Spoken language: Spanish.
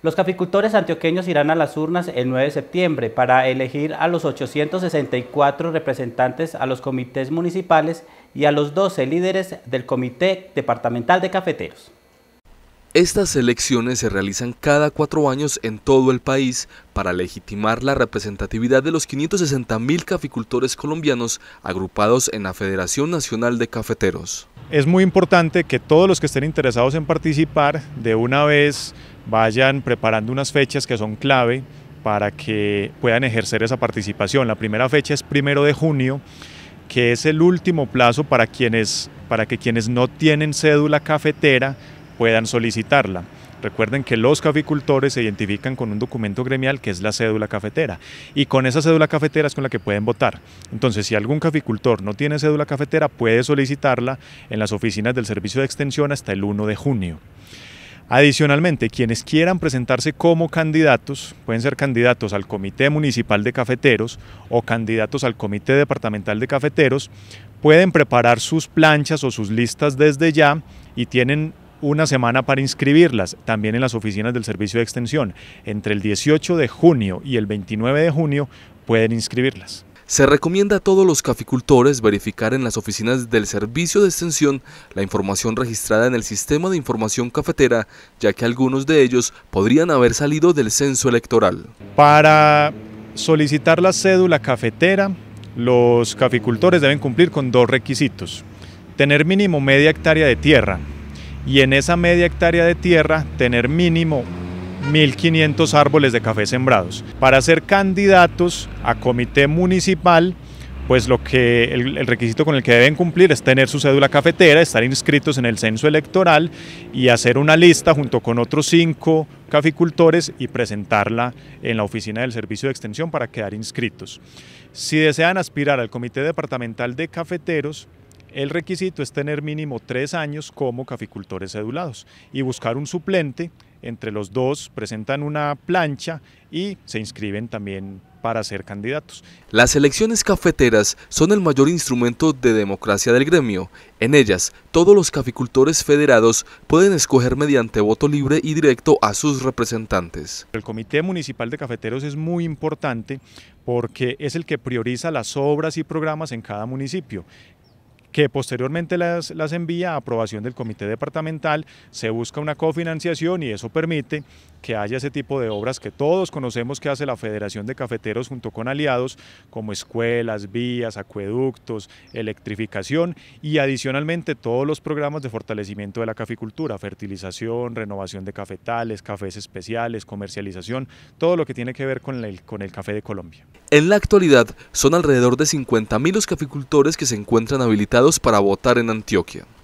Los caficultores antioqueños irán a las urnas el 9 de septiembre para elegir a los 864 representantes a los comités municipales y a los 12 líderes del Comité Departamental de Cafeteros. Estas elecciones se realizan cada cuatro años en todo el país para legitimar la representatividad de los 560.000 caficultores colombianos agrupados en la Federación Nacional de Cafeteros es muy importante que todos los que estén interesados en participar de una vez vayan preparando unas fechas que son clave para que puedan ejercer esa participación. La primera fecha es primero de junio, que es el último plazo para, quienes, para que quienes no tienen cédula cafetera puedan solicitarla. Recuerden que los caficultores se identifican con un documento gremial que es la cédula cafetera y con esa cédula cafetera es con la que pueden votar. Entonces, si algún caficultor no tiene cédula cafetera, puede solicitarla en las oficinas del Servicio de Extensión hasta el 1 de junio. Adicionalmente, quienes quieran presentarse como candidatos, pueden ser candidatos al Comité Municipal de Cafeteros o candidatos al Comité Departamental de Cafeteros, pueden preparar sus planchas o sus listas desde ya y tienen una semana para inscribirlas, también en las oficinas del Servicio de Extensión. Entre el 18 de junio y el 29 de junio pueden inscribirlas. Se recomienda a todos los caficultores verificar en las oficinas del Servicio de Extensión la información registrada en el Sistema de Información Cafetera, ya que algunos de ellos podrían haber salido del censo electoral. Para solicitar la cédula cafetera, los caficultores deben cumplir con dos requisitos. Tener mínimo media hectárea de tierra y en esa media hectárea de tierra tener mínimo 1.500 árboles de café sembrados. Para ser candidatos a comité municipal, pues lo que el, el, requisito con el que deben cumplir es tener su cédula cafetera, estar inscritos en el censo electoral y hacer una lista junto con otros cinco caficultores y presentarla en la oficina del servicio de extensión para quedar inscritos. Si desean aspirar al Comité Departamental de Cafeteros, el requisito es tener mínimo tres años como caficultores cedulados y buscar un suplente. Entre los dos presentan una plancha y se inscriben también para ser candidatos. Las elecciones cafeteras son el mayor instrumento de democracia del gremio. En ellas, todos los caficultores federados pueden escoger mediante voto libre y directo a sus representantes. El Comité Municipal de Cafeteros es muy importante porque es el que prioriza las obras y programas en cada municipio que posteriormente las, envía a aprobación del comité departamental, se busca una cofinanciación y eso permite que haya ese tipo de obras que todos conocemos que hace la Federación de Cafeteros junto con aliados, como escuelas, vías, acueductos, electrificación y adicionalmente todos los programas de fortalecimiento de la caficultura, fertilización, renovación de cafetales, cafés especiales, comercialización, todo lo que tiene que ver con el, con el café de Colombia. En la actualidad son alrededor de 50.000 los caficultores que se encuentran habilitados para votar en Antioquia.